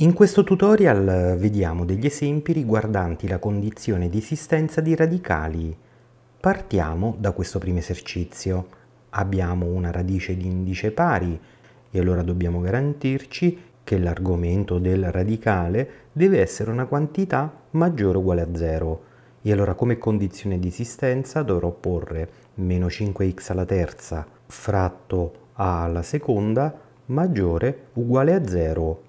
In questo tutorial vediamo degli esempi riguardanti la condizione di esistenza di radicali. Partiamo da questo primo esercizio. Abbiamo una radice di indice pari e allora dobbiamo garantirci che l'argomento del radicale deve essere una quantità maggiore o uguale a 0. E allora come condizione di esistenza dovrò porre meno 5x alla terza fratto a alla seconda maggiore o uguale a 0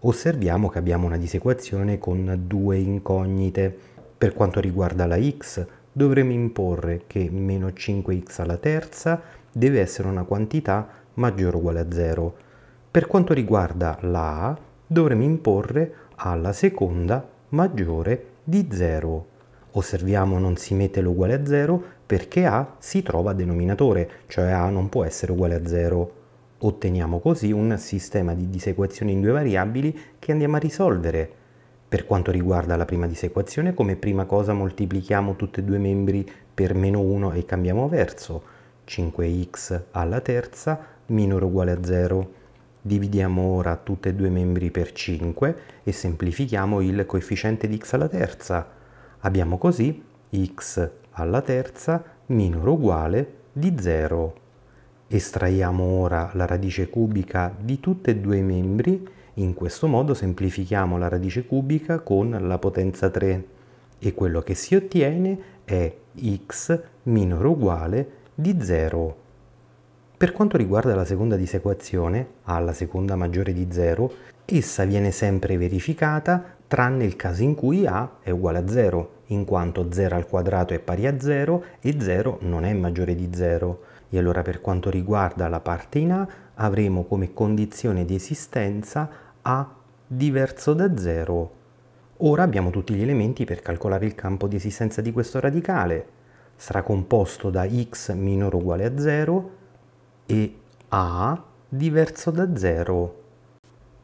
osserviamo che abbiamo una disequazione con due incognite. Per quanto riguarda la x, dovremo imporre che meno 5x alla terza deve essere una quantità maggiore o uguale a 0. Per quanto riguarda la a, dovremo imporre alla seconda maggiore di 0. Osserviamo non si mette l'uguale a 0 perché a si trova a denominatore, cioè a non può essere uguale a 0. Otteniamo così un sistema di disequazioni in due variabili che andiamo a risolvere. Per quanto riguarda la prima disequazione, come prima cosa moltiplichiamo tutti e due i membri per meno 1 e cambiamo verso. 5x alla terza minore o uguale a 0. Dividiamo ora tutti e due i membri per 5 e semplifichiamo il coefficiente di x alla terza. Abbiamo così x alla terza minore o uguale di 0. Estraiamo ora la radice cubica di tutti e due i membri, in questo modo semplifichiamo la radice cubica con la potenza 3 e quello che si ottiene è x minore o uguale di 0. Per quanto riguarda la seconda disequazione, alla seconda maggiore di 0, essa viene sempre verificata tranne il caso in cui a è uguale a 0, in quanto 0 al quadrato è pari a 0 e 0 non è maggiore di 0. E allora per quanto riguarda la parte in A avremo come condizione di esistenza A diverso da 0. Ora abbiamo tutti gli elementi per calcolare il campo di esistenza di questo radicale. Sarà composto da x minore o uguale a 0 e A diverso da 0.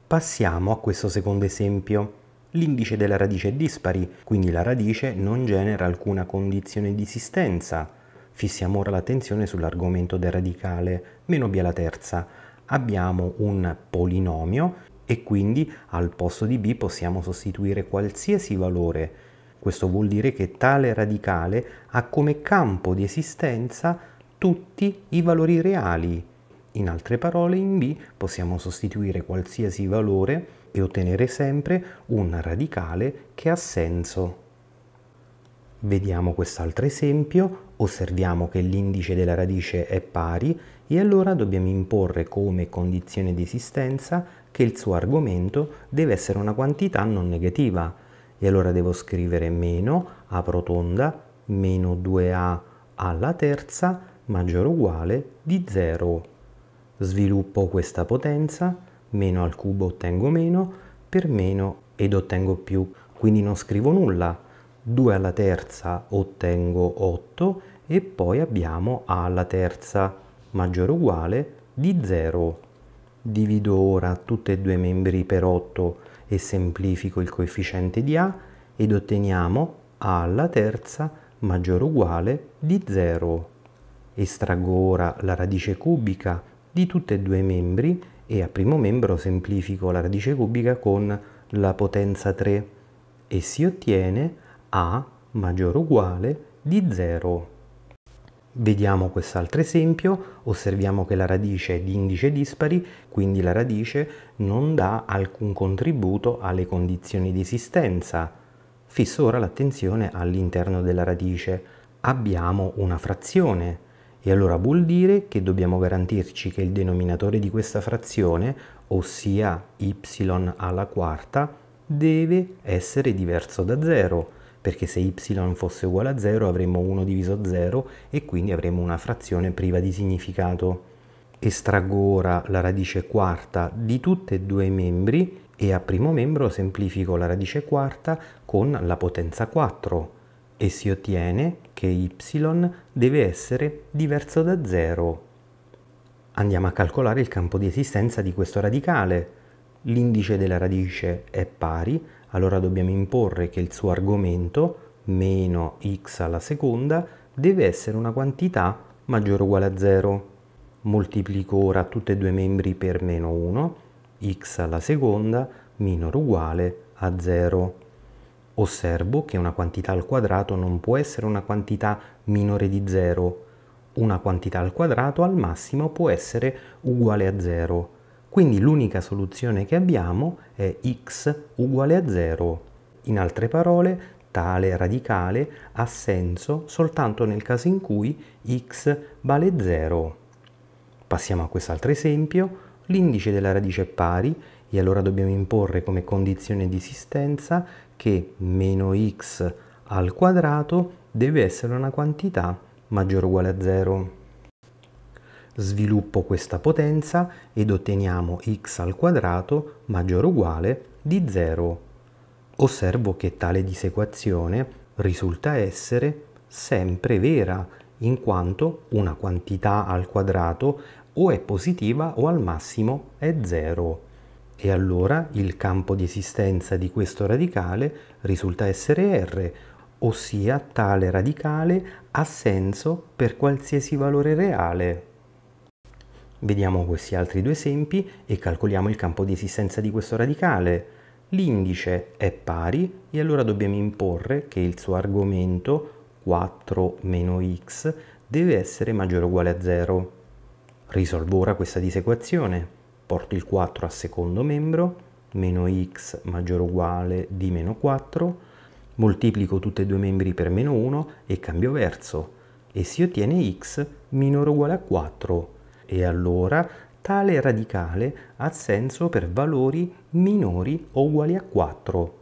Passiamo a questo secondo esempio l'indice della radice è dispari, quindi la radice non genera alcuna condizione di esistenza. Fissiamo ora l'attenzione sull'argomento del radicale meno b alla terza. Abbiamo un polinomio e quindi al posto di b possiamo sostituire qualsiasi valore. Questo vuol dire che tale radicale ha come campo di esistenza tutti i valori reali. In altre parole, in b possiamo sostituire qualsiasi valore e ottenere sempre un radicale che ha senso. Vediamo quest'altro esempio, osserviamo che l'indice della radice è pari e allora dobbiamo imporre come condizione di esistenza che il suo argomento deve essere una quantità non negativa. E allora devo scrivere meno a rotonda meno 2a alla terza maggiore o uguale di 0. Sviluppo questa potenza, meno al cubo ottengo meno, per meno ed ottengo più, quindi non scrivo nulla, 2 alla terza ottengo 8 e poi abbiamo A alla terza maggiore o uguale di 0. Divido ora tutti e due i membri per 8 e semplifico il coefficiente di A ed otteniamo A alla terza maggiore o uguale di 0. Estraggo ora la radice cubica di tutti e due i membri e a primo membro semplifico la radice cubica con la potenza 3 e si ottiene a maggiore o uguale di 0. Vediamo quest'altro esempio, osserviamo che la radice è di indice dispari, quindi la radice non dà alcun contributo alle condizioni di esistenza. Fisso ora l'attenzione all'interno della radice. Abbiamo una frazione e allora vuol dire che dobbiamo garantirci che il denominatore di questa frazione, ossia y alla quarta, deve essere diverso da 0 perché se y fosse uguale a 0 avremmo 1 diviso 0 e quindi avremmo una frazione priva di significato. Estraggo ora la radice quarta di tutti e due i membri e a primo membro semplifico la radice quarta con la potenza 4 e si ottiene che y deve essere diverso da 0. Andiamo a calcolare il campo di esistenza di questo radicale. L'indice della radice è pari allora dobbiamo imporre che il suo argomento, meno x alla seconda, deve essere una quantità maggiore o uguale a 0. Moltiplico ora tutti e due i membri per meno 1, x alla seconda minore o uguale a 0. Osservo che una quantità al quadrato non può essere una quantità minore di 0. Una quantità al quadrato al massimo può essere uguale a 0 quindi l'unica soluzione che abbiamo è x uguale a 0. In altre parole, tale radicale ha senso soltanto nel caso in cui x vale 0. Passiamo a quest'altro esempio. L'indice della radice è pari e allora dobbiamo imporre come condizione di esistenza che meno x al quadrato deve essere una quantità maggiore o uguale a 0 sviluppo questa potenza ed otteniamo x al quadrato maggiore o uguale di 0. Osservo che tale disequazione risulta essere sempre vera, in quanto una quantità al quadrato o è positiva o al massimo è 0. E allora il campo di esistenza di questo radicale risulta essere R, ossia tale radicale ha senso per qualsiasi valore reale. Vediamo questi altri due esempi e calcoliamo il campo di esistenza di questo radicale. L'indice è pari e allora dobbiamo imporre che il suo argomento 4 meno x deve essere maggiore o uguale a 0. Risolvo ora questa disequazione. Porto il 4 al secondo membro, meno x maggiore o uguale di meno 4, moltiplico tutti e due i membri per meno 1 e cambio verso e si ottiene x minore o uguale a 4 e allora tale radicale ha senso per valori minori o uguali a 4.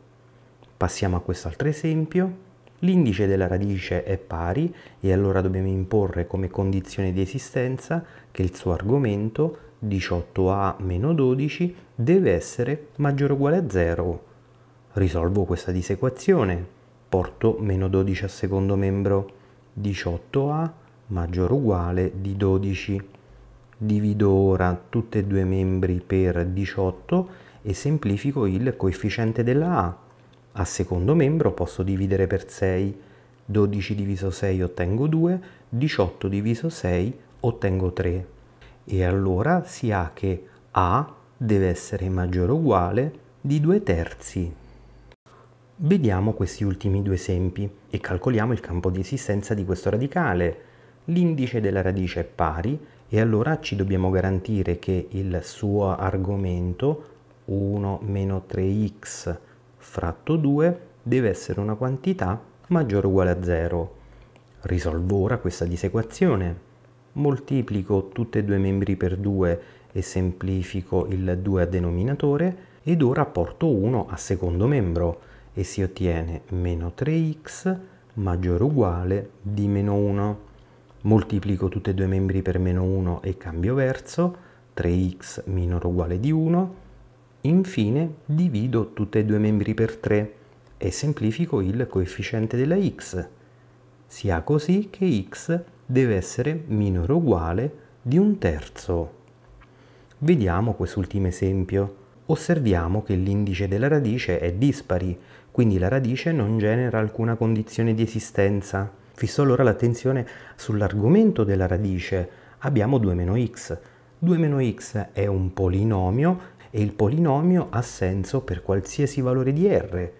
Passiamo a quest'altro esempio. L'indice della radice è pari e allora dobbiamo imporre come condizione di esistenza che il suo argomento 18a-12 deve essere maggiore o uguale a 0. Risolvo questa disequazione. Porto meno 12 al secondo membro. 18a maggiore o uguale di 12 divido ora tutti e due i membri per 18 e semplifico il coefficiente della A. A secondo membro posso dividere per 6, 12 diviso 6 ottengo 2, 18 diviso 6 ottengo 3. E allora si ha che A deve essere maggiore o uguale di 2 terzi. Vediamo questi ultimi due esempi e calcoliamo il campo di esistenza di questo radicale. L'indice della radice è pari e allora ci dobbiamo garantire che il suo argomento 1-3x fratto 2 deve essere una quantità maggiore o uguale a 0. Risolvo ora questa disequazione. Moltiplico tutti e due i membri per 2 e semplifico il 2 a denominatore ed ora porto 1 a secondo membro e si ottiene meno 3x maggiore o uguale di meno 1 moltiplico tutti e due i membri per meno 1 e cambio verso, 3x minore o uguale di 1, infine divido tutti e due i membri per 3 e semplifico il coefficiente della x, sia così che x deve essere minore o uguale di un terzo. Vediamo quest'ultimo esempio. Osserviamo che l'indice della radice è dispari, quindi la radice non genera alcuna condizione di esistenza. Fisso allora l'attenzione sull'argomento della radice. Abbiamo 2 meno x. 2 meno x è un polinomio e il polinomio ha senso per qualsiasi valore di r.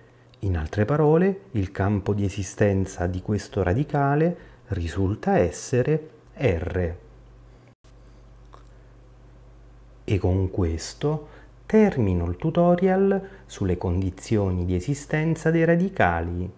In altre parole, il campo di esistenza di questo radicale risulta essere r. E con questo termino il tutorial sulle condizioni di esistenza dei radicali.